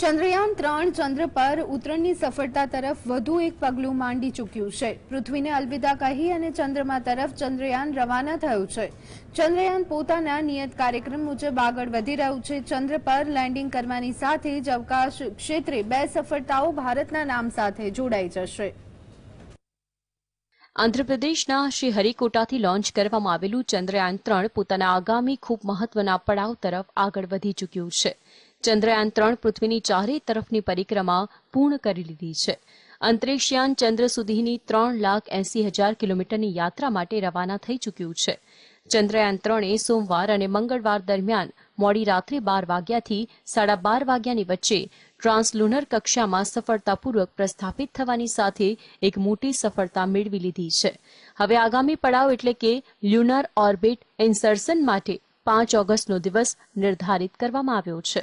ચંદ્રયાન ત્રણ ચંદ્ર પર ઉતરણની સફળતા તરફ વધુ એક પગલું માંડી ચૂક્યું છે પૃથ્વીને અલવિદા કહી અને ચંદ્રમા તરફ ચંદ્રયાન રવાના થયું છે ચંદ્રયાન પોતાના નિયત કાર્યક્રમ મુજબ આગળ વધી રહ્યું છે ચંદ્ર પર લેન્ડિંગ કરવાની સાથે જ અવકાશ ક્ષેત્રે બે સફળતાઓ ભારતના નામ સાથે જોડાઈ જશે આંધ્રપ્રદેશના શ્રી હરિકોટાથી લોન્ચ કરવામાં આવેલું ચંદ્રયાન ત્રણ પોતાના આગામી ખૂબ મહત્વના પડાવ તરફ આગળ વધી ચૂક્યું છે ચંદ્રયાન ત્રણ પૃથ્વીની ચારે તરફની પરિક્રમા પૂર્ણ કરી લીધી છે અંતરિક્ષયાન ચંદ્ર સુધીની ત્રણ લાખ એસી હજાર કિલોમીટરની યાત્રા માટે રવાના થઈ ચૂક્યું છે ચંદ્રયાન ત્રણે સોમવાર અને મંગળવાર દરમિયાન મોડી રાત્રે બાર વાગ્યાથી સાડા બાર વાગ્યાની વચ્ચે ટ્રાન્સલુનર કક્ષામાં સફળતાપૂર્વક પ્રસ્થાપિત થવાની સાથે એક મોટી સફળતા મેળવી લીધી છે હવે આગામી પડાવ એટલે કે લ્યુનર ઓર્બિટ ઇન્સર્શન માટે પાંચ ઓગસ્ટનો દિવસ નિર્ધારિત કરવામાં આવ્યો છે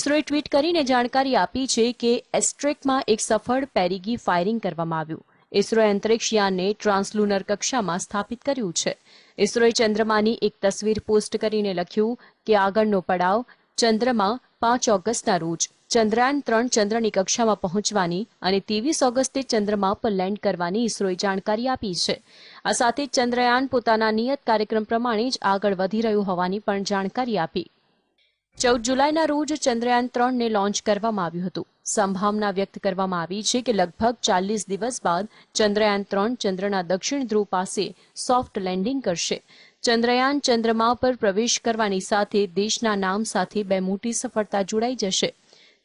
ઇસરોએ ટ્વીટ કરીને જાણકારી આપી છે કે એસ્ટ્રેકમાં એક સફળ પેરીગી ફાયરિંગ કરવામાં આવ્યું ઇસરોએ અંતરિક્ષયાનને ટ્રાન્સલુનર કક્ષામાં સ્થાપિત કર્યું છે ઇસરોએ ચંદ્રમાની એક તસવીર પોસ્ટ કરીને લખ્યું કે આગળનો પડાવ ચંદ્રમા પાંચ ઓગસ્ટના રોજ ચંદ્રયાન ત્રણ ચંદ્રની કક્ષામાં પહોંચવાની અને ત્રેવીસ ઓગસ્ટે ચંદ્રમા પર લેન્ડ કરવાની ઇસરોએ જાણકારી આપી છે આ સાથે ચંદ્રયાન પોતાના નિયત કાર્યક્રમ પ્રમાણે જ આગળ વધી રહ્યું હોવાની પણ જાણકારી આપી ચૌદ જુલાઈના રોજ ચંદ્રયાન ત્રણને લોન્ચ કરવામાં આવ્યું હતું સંભાવના વ્યક્ત કરવામાં આવી છે કે લગભગ ચાલીસ દિવસ બાદ ચંદ્રયાન ત્રણ ચંદ્રના દક્ષિણ ધ્રુવ પાસે સોફ્ટ લેન્ડિંગ કરશે ચંદ્રયાન ચંદ્રમા પર પ્રવેશ કરવાની સાથે દેશના નામ સાથે બે મોટી સફળતા જોડાઈ જશે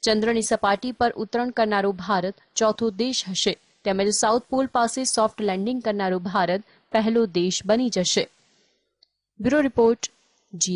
ચંદ્રની સપાટી પર ઉતરણ કરનારો ભારત ચોથો દેશ હશે તેમજ સાઉથ પોલ પાસે સોફ્ટ લેન્ડિંગ કરનારો ભારત પહેલો દેશ બની જશે બ્યુરો રિપોર્ટ જી